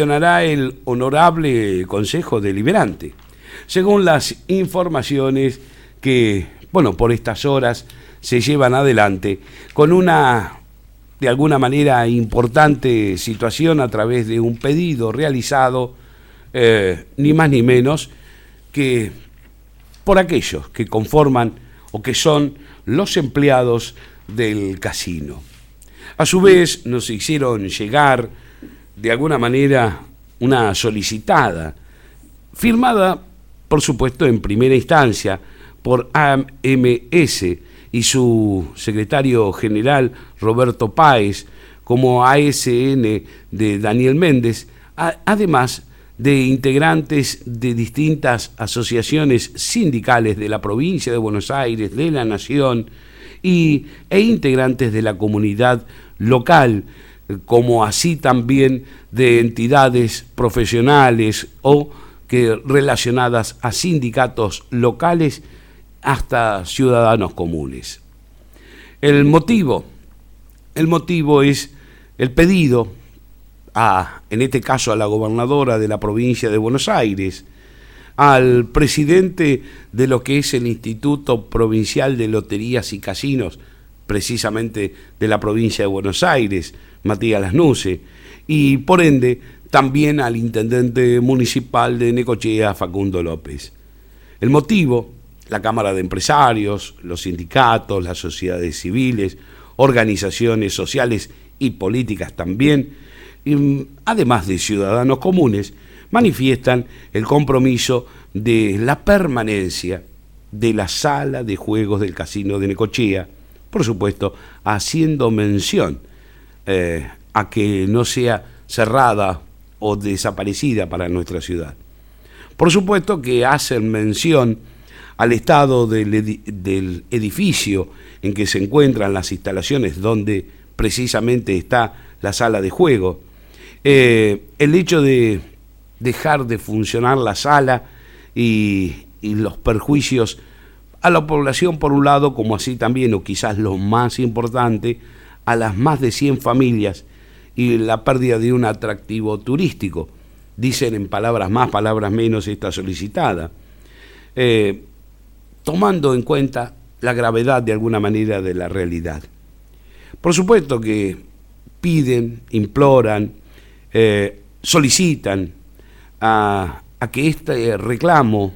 el honorable Consejo Deliberante, según las informaciones que, bueno, por estas horas se llevan adelante con una, de alguna manera, importante situación a través de un pedido realizado, eh, ni más ni menos, que por aquellos que conforman o que son los empleados del casino. A su vez, nos hicieron llegar de alguna manera una solicitada, firmada, por supuesto, en primera instancia por AMS y su secretario general Roberto Páez, como ASN de Daniel Méndez, además de integrantes de distintas asociaciones sindicales de la provincia de Buenos Aires, de la Nación, y, e integrantes de la comunidad local como así también de entidades profesionales o que relacionadas a sindicatos locales hasta ciudadanos comunes. El motivo, el motivo es el pedido a, en este caso a la gobernadora de la provincia de Buenos Aires, al presidente de lo que es el Instituto Provincial de Loterías y Casinos, precisamente de la provincia de Buenos Aires, Matías Lasnuce, y por ende también al intendente municipal de Necochea, Facundo López. El motivo, la Cámara de Empresarios, los sindicatos, las sociedades civiles, organizaciones sociales y políticas también, y, mm, además de ciudadanos comunes, manifiestan el compromiso de la permanencia de la sala de juegos del casino de Necochea, por supuesto, haciendo mención eh, a que no sea cerrada o desaparecida para nuestra ciudad. Por supuesto que hacen mención al estado del, edificio en que se encuentran las instalaciones donde precisamente está la sala de juego. Eh, el hecho de dejar de funcionar la sala y los perjuicios a la población por un lado, como así también, o quizás lo más importante, a las más de 100 familias y la pérdida de un atractivo turístico, dicen en palabras más, palabras menos esta solicitada, eh, tomando en cuenta la gravedad de alguna manera de la realidad. Por supuesto que piden, imploran, eh, solicitan a, a que este reclamo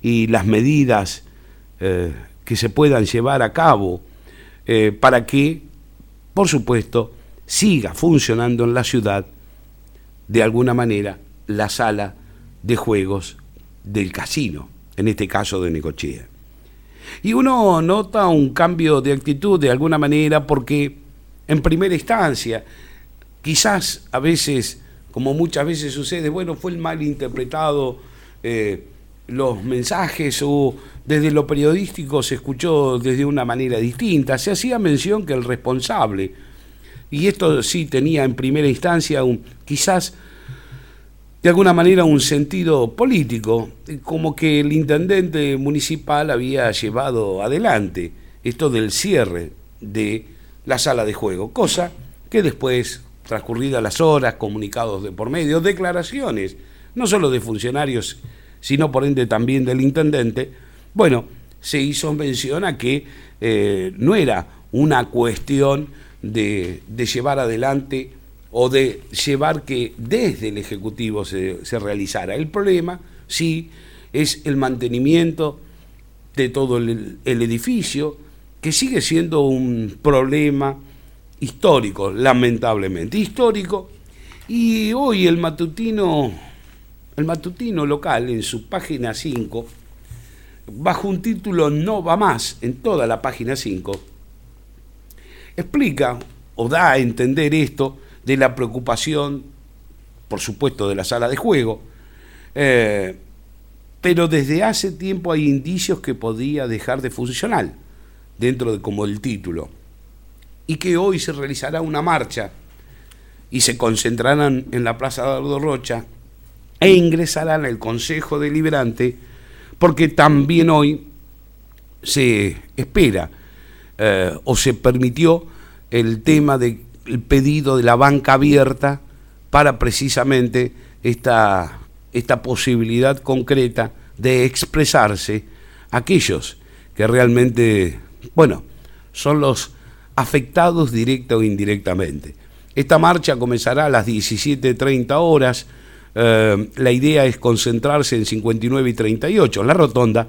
y las medidas eh, que se puedan llevar a cabo eh, para que, por supuesto, siga funcionando en la ciudad de alguna manera la sala de juegos del casino, en este caso de Necochea. Y uno nota un cambio de actitud de alguna manera porque en primera instancia, quizás a veces, como muchas veces sucede, bueno, fue el mal interpretado eh, los mensajes o desde lo periodístico se escuchó desde una manera distinta. Se hacía mención que el responsable, y esto sí tenía en primera instancia un, quizás de alguna manera un sentido político, como que el intendente municipal había llevado adelante esto del cierre de la sala de juego, cosa que después, transcurridas las horas, comunicados de por medio, declaraciones, no solo de funcionarios, sino por ende también del intendente, bueno, se hizo mención a que eh, no era una cuestión de, llevar adelante o de llevar que desde el Ejecutivo se, realizara. El problema, sí, es el mantenimiento de todo el, edificio, que sigue siendo un problema histórico, lamentablemente histórico. Y hoy el matutino, el matutino local en su página 5, bajo un título No va más, en toda la página 5, explica o da a entender esto de la preocupación, por supuesto, de la sala de juego, eh, pero desde hace tiempo hay indicios que podía dejar de funcionar dentro de como el título y que hoy se realizará una marcha y se concentrarán en la Plaza de Rocha e ingresarán al Consejo Deliberante porque también hoy se espera eh, o se permitió el tema del pedido de la banca abierta para precisamente esta, esta posibilidad concreta de expresarse aquellos que realmente, bueno, son los afectados directa o indirectamente. Esta marcha comenzará a las 17.30 horas eh, la idea es concentrarse en 59 y 38, la rotonda,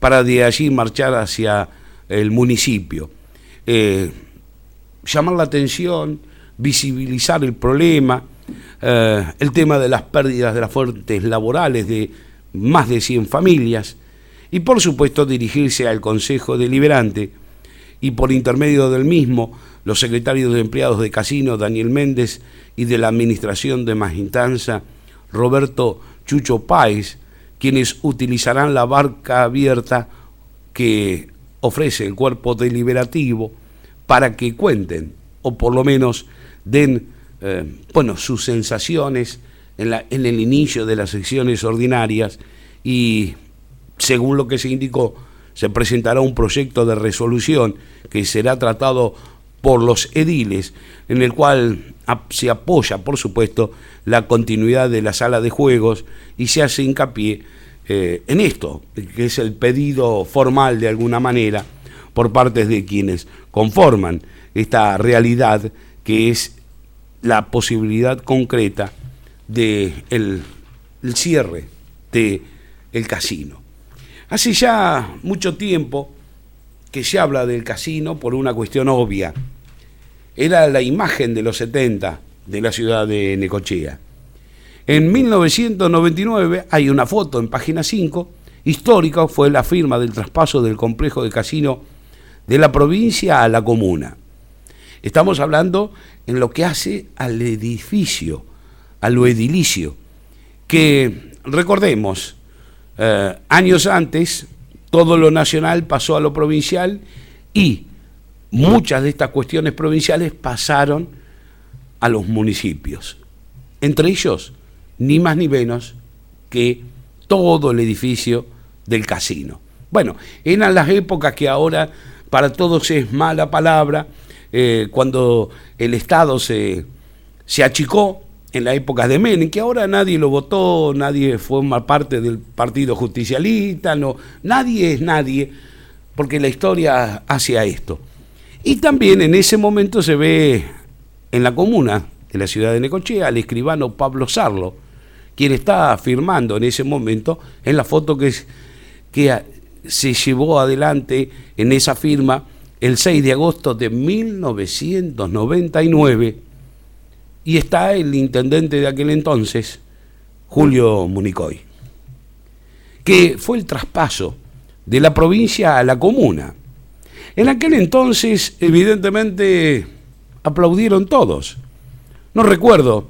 para de allí marchar hacia el municipio. Eh, llamar la atención, visibilizar el problema, eh, el tema de las pérdidas de las fuentes laborales de más de 100 familias y por supuesto dirigirse al Consejo Deliberante y por intermedio del mismo los secretarios de empleados de Casino, Daniel Méndez, y de la Administración de Magintanza, Roberto Chucho Páez, quienes utilizarán la barca abierta que ofrece el cuerpo deliberativo para que cuenten o por lo menos den eh, bueno, sus sensaciones en, en el inicio de las sesiones ordinarias y según lo que se indicó se presentará un proyecto de resolución que será tratado por los ediles, en el cual se apoya, por supuesto, la continuidad de la sala de juegos y se hace hincapié eh, en esto, que es el pedido formal de alguna manera por parte de quienes conforman esta realidad que es la posibilidad concreta del de el, cierre del casino. Hace ya mucho tiempo, que se habla del casino por una cuestión obvia. Era la imagen de los 70 de la ciudad de Necochea. En 1999 hay una foto en página 5, histórica, fue la firma del traspaso del complejo de casino de la provincia a la comuna. Estamos hablando en lo que hace al edificio, a lo edilicio, que recordemos, eh, años antes todo lo nacional pasó a lo provincial y muchas de estas cuestiones provinciales pasaron a los municipios. Entre ellos, ni más ni menos que todo el edificio del casino. Bueno, eran las épocas que ahora para todos es mala palabra, eh, cuando el Estado se, se achicó, en la época de Menem, que ahora nadie lo votó, nadie forma parte del partido justicialista, no, nadie es nadie, porque la historia a esto. Y también en ese momento se ve en la comuna de la ciudad de Necochea al escribano Pablo Sarlo, quien está firmando en ese momento en la foto que, que se llevó adelante en esa firma el 6 de agosto de 1999 y está el intendente de aquel entonces, Julio Municoy, que fue el traspaso de la provincia a la comuna. En aquel entonces, evidentemente, aplaudieron todos. No recuerdo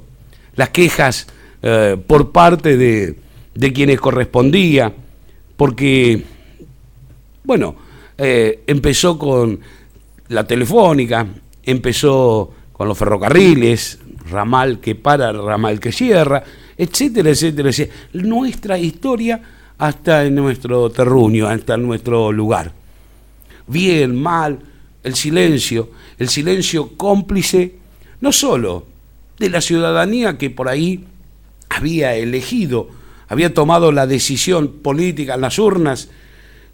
las quejas eh, por parte de, quienes correspondía, porque, bueno, eh, empezó con la telefónica, empezó con los ferrocarriles, ramal que para, ramal que cierra, etcétera, etcétera, etcétera. Nuestra historia hasta en nuestro terruño, hasta en nuestro lugar. Bien, mal, el silencio, el silencio cómplice, no solo de la ciudadanía que por ahí había elegido, había tomado la decisión política en las urnas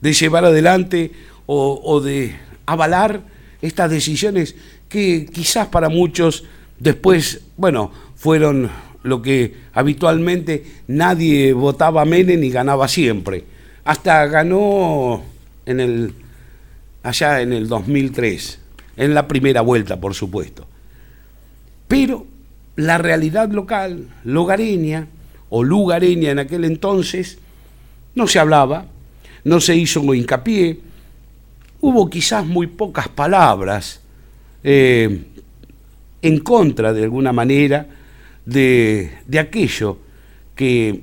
de llevar adelante o de avalar estas decisiones que quizás para muchos Después, bueno, fueron lo que habitualmente nadie votaba a Menem y ganaba siempre. Hasta ganó en el allá en el 2003, en la primera vuelta, por supuesto. Pero la realidad local, logareña o lugareña en aquel entonces, no se hablaba, no se hizo un hincapié, hubo quizás muy pocas palabras. Eh, en contra de alguna manera de, de aquello que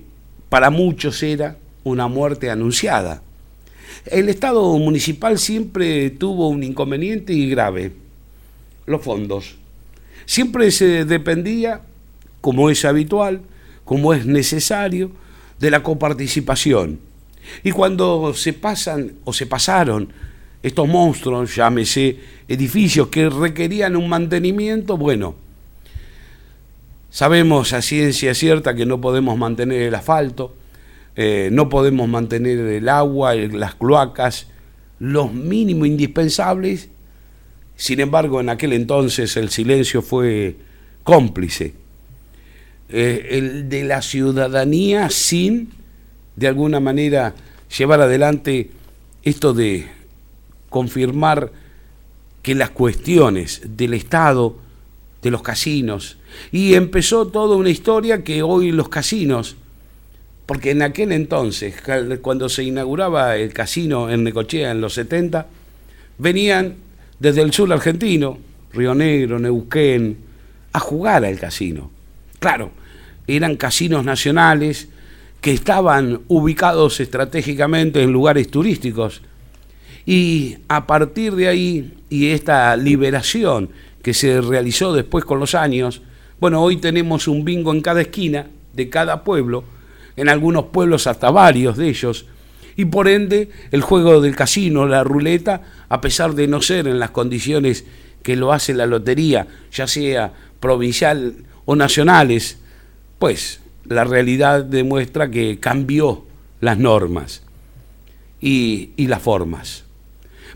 para muchos era una muerte anunciada. El Estado municipal siempre tuvo un inconveniente y grave, los fondos. Siempre se dependía, como es habitual, como es necesario, de la coparticipación. Y cuando se pasan o se pasaron estos monstruos, llámese edificios que requerían un mantenimiento, bueno, sabemos a ciencia cierta que no podemos mantener el asfalto, eh, no podemos mantener el agua, las cloacas, los mínimos indispensables. Sin embargo, en aquel entonces el silencio fue cómplice. Eh, el de la ciudadanía sin, de alguna manera, llevar adelante esto de confirmar que las cuestiones del Estado, de los casinos, y empezó toda una historia que hoy los casinos, porque en aquel entonces, cuando se inauguraba el casino en Necochea en los 70, venían desde el sur argentino, Río Negro, Neuquén, a jugar al casino. Claro, eran casinos nacionales que estaban ubicados estratégicamente en lugares turísticos, y a partir de ahí, y esta liberación que se realizó después con los años, bueno, hoy tenemos un bingo en cada esquina de cada pueblo, en algunos pueblos hasta varios de ellos, y por ende el juego del casino, la ruleta, a pesar de no ser en las condiciones que lo hace la lotería, ya sea provincial o nacionales, pues la realidad demuestra que cambió las normas y, las formas.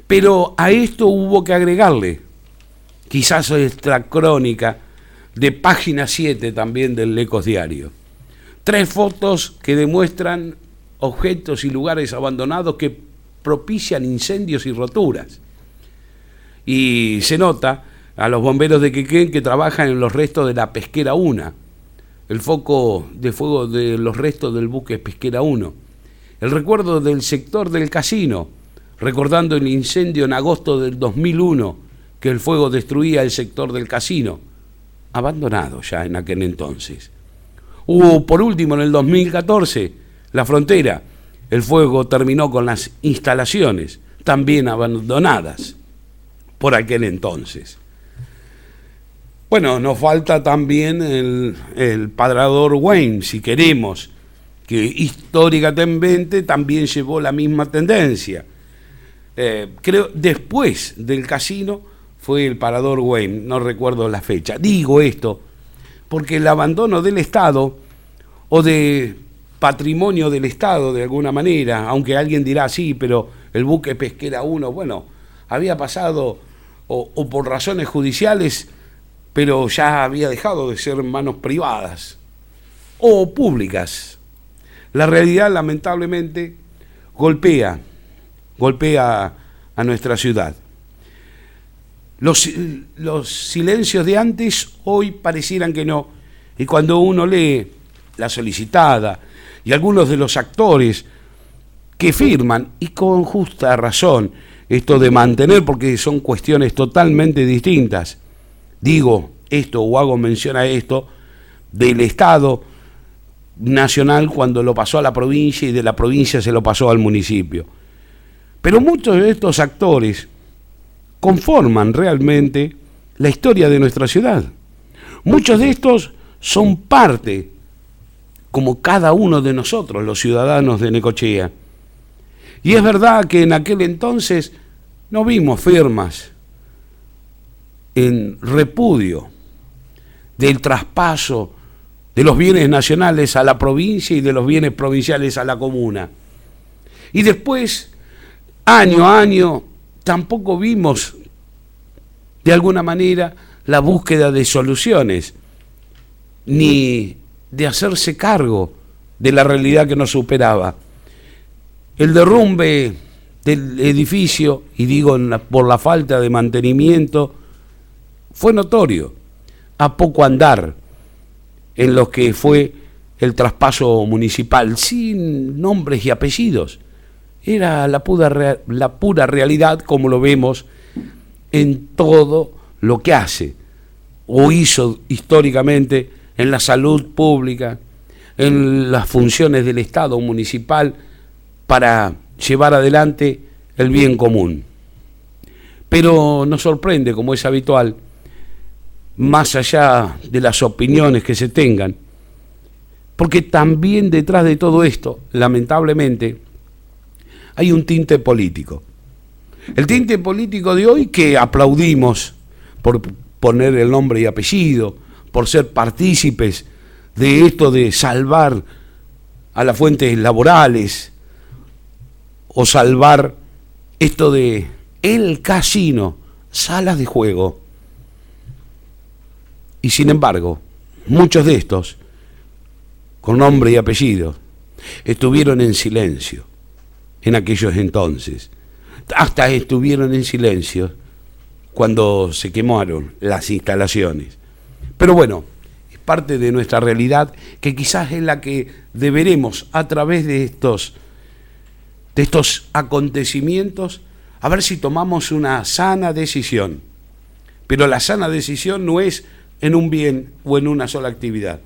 Pero a esto hubo que agregarle, quizás esta crónica de página 7 también del Lecos Diario, tres fotos que demuestran objetos y lugares abandonados que propician incendios y roturas. Y se nota a los bomberos de Quequén que trabajan en los restos de la pesquera 1, el foco de fuego de los restos del buque pesquera 1, el recuerdo del sector del casino, recordando el incendio en agosto del 2001, que el fuego destruía el sector del casino, abandonado ya en aquel entonces. Hubo, por último, en el 2014, la frontera. El fuego terminó con las instalaciones, también abandonadas por aquel entonces. Bueno, nos falta también el, padrador Wayne, si queremos, que históricamente también llevó la misma tendencia eh, creo, después del casino fue el Parador Wayne, no recuerdo la fecha. Digo esto porque el abandono del Estado o de patrimonio del Estado de alguna manera, aunque alguien dirá sí, pero el buque pesquera uno, bueno, había pasado o por razones judiciales, pero ya había dejado de ser manos privadas o públicas. La realidad lamentablemente golpea golpea a nuestra ciudad. Los, silencios de antes hoy parecieran que no. Y cuando uno lee la solicitada y algunos de los actores que firman, y con justa razón, esto de mantener, porque son cuestiones totalmente distintas, digo esto o hago mención a esto, del Estado Nacional cuando lo pasó a la provincia y de la provincia se lo pasó al municipio. Pero muchos de estos actores conforman realmente la historia de nuestra ciudad. Muchos de estos son parte, como cada uno de nosotros, los ciudadanos de Necochea. Y es verdad que en aquel entonces no vimos firmas en repudio del traspaso de los bienes nacionales a la provincia y de los bienes provinciales a la comuna. Y después año a año, tampoco vimos de alguna manera la búsqueda de soluciones, ni de hacerse cargo de la realidad que nos superaba. El derrumbe del edificio, y digo por la falta de mantenimiento, fue notorio, a poco andar en lo que fue el traspaso municipal, sin nombres y apellidos. Era la pura, la pura realidad como lo vemos en todo lo que hace o hizo históricamente en la salud pública, en las funciones del Estado municipal para llevar adelante el bien común. Pero nos sorprende, como es habitual, más allá de las opiniones que se tengan, porque también detrás de todo esto, lamentablemente, hay un tinte político. El tinte político de hoy que aplaudimos por poner el nombre y apellido, por ser partícipes de esto de salvar a las fuentes laborales o salvar esto de el casino, salas de juego. Y sin embargo, muchos de estos, con nombre y apellido, estuvieron en silencio en aquellos entonces. Hasta estuvieron en silencio cuando se quemaron las instalaciones. Pero bueno, es parte de nuestra realidad que quizás es la que deberemos a través de estos, de estos acontecimientos a ver si tomamos una sana decisión. Pero la sana decisión no es en un bien o en una sola actividad.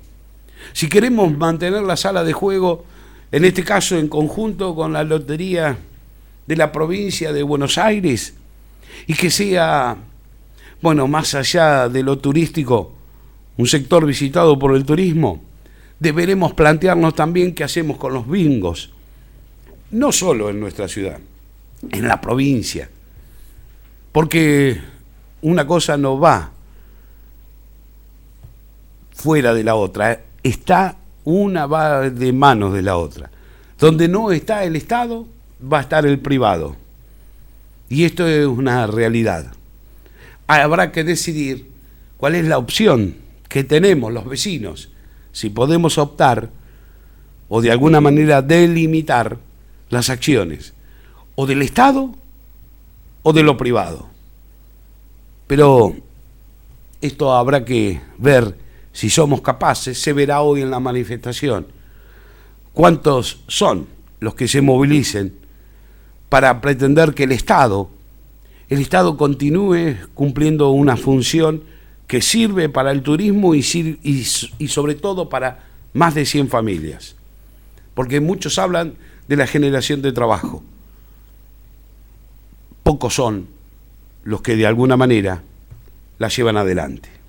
Si queremos mantener la sala de juego en este caso en conjunto con la Lotería de la provincia de Buenos Aires, y que sea, bueno, más allá de lo turístico, un sector visitado por el turismo, deberemos plantearnos también qué hacemos con los bingos, no solo en nuestra ciudad, en la provincia, porque una cosa no va fuera de la otra, ¿eh? está una va de manos de la otra. Donde no está el Estado, va a estar el privado. Y esto es una realidad. Habrá que decidir cuál es la opción que tenemos los vecinos, si podemos optar o de alguna manera delimitar las acciones, o del Estado o de lo privado. Pero esto habrá que ver si somos capaces, se verá hoy en la manifestación. ¿Cuántos son los que se movilicen para pretender que el Estado, el Estado continúe cumpliendo una función que sirve para el turismo y, y sobre todo para más de 100 familias? Porque muchos hablan de la generación de trabajo. Pocos son los que de alguna manera la llevan adelante.